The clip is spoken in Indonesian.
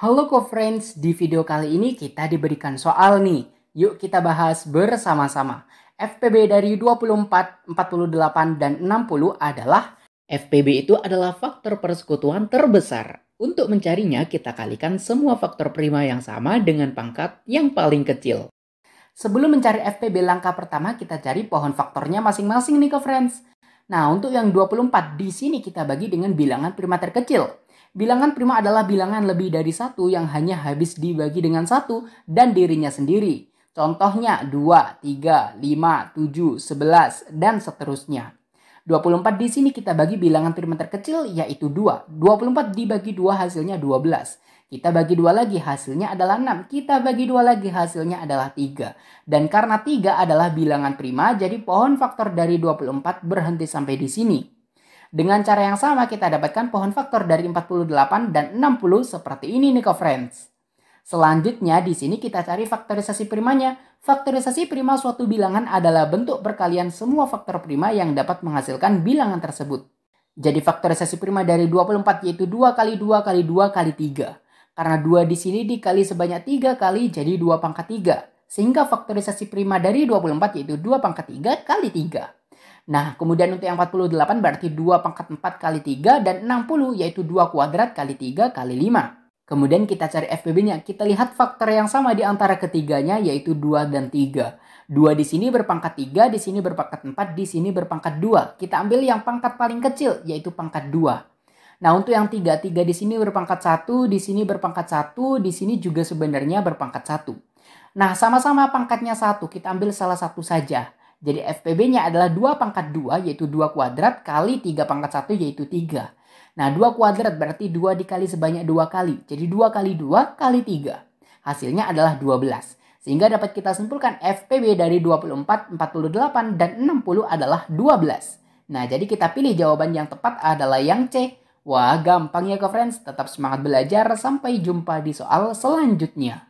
Halo co-friends, di video kali ini kita diberikan soal nih. Yuk kita bahas bersama-sama. FPB dari 24, 48, dan 60 adalah FPB itu adalah faktor persekutuan terbesar. Untuk mencarinya kita kalikan semua faktor prima yang sama dengan pangkat yang paling kecil. Sebelum mencari FPB langkah pertama kita cari pohon faktornya masing-masing nih co-friends. Nah, untuk yang 24 di sini kita bagi dengan bilangan prima terkecil. Bilangan prima adalah bilangan lebih dari satu yang hanya habis dibagi dengan satu dan dirinya sendiri. Contohnya 2, 3, 5, 7, 11, dan seterusnya. 24 di sini kita bagi bilangan prima terkecil yaitu 2. 24 dibagi 2 hasilnya 12. Kita bagi dua lagi hasilnya adalah 6. Kita bagi dua lagi hasilnya adalah 3. Dan karena 3 adalah bilangan prima, jadi pohon faktor dari 24 berhenti sampai di sini. Dengan cara yang sama kita dapatkan pohon faktor dari 48 dan 60 seperti ini nih friends. Selanjutnya di sini kita cari faktorisasi primanya. Faktorisasi prima suatu bilangan adalah bentuk perkalian semua faktor prima yang dapat menghasilkan bilangan tersebut. Jadi faktorisasi prima dari 24 yaitu 2 kali 2 kali 2 kali 3. Karena 2 di sini dikali sebanyak 3 kali jadi 2 pangkat 3. Sehingga faktorisasi prima dari 24 yaitu 2 pangkat 3 kali 3. Nah, kemudian untuk yang 48 berarti 2 pangkat 4 kali 3 dan 60 yaitu 2 kuadrat kali 3 kali 5. Kemudian kita cari fbb nya kita lihat faktor yang sama di antara ketiganya yaitu 2 dan 3. 2 di sini berpangkat 3, di sini berpangkat 4, di sini berpangkat 2. Kita ambil yang pangkat paling kecil yaitu pangkat 2. Nah, untuk yang tiga, tiga di sini berpangkat satu, di sini berpangkat satu, di sini juga sebenarnya berpangkat satu. Nah, sama-sama pangkatnya satu, kita ambil salah satu saja. Jadi FPB-nya adalah dua pangkat dua yaitu dua kuadrat kali tiga pangkat satu yaitu tiga Nah dua kuadrat berarti dua dikali sebanyak dua kali. Jadi dua kali dua kali tiga Hasilnya adalah dua belas Sehingga dapat kita simpulkan FPB dari 24, 48, dan 60 adalah 12. Nah jadi kita pilih jawaban yang tepat adalah yang C Wah, gampang ya ke friends. Tetap semangat belajar. Sampai jumpa di soal selanjutnya.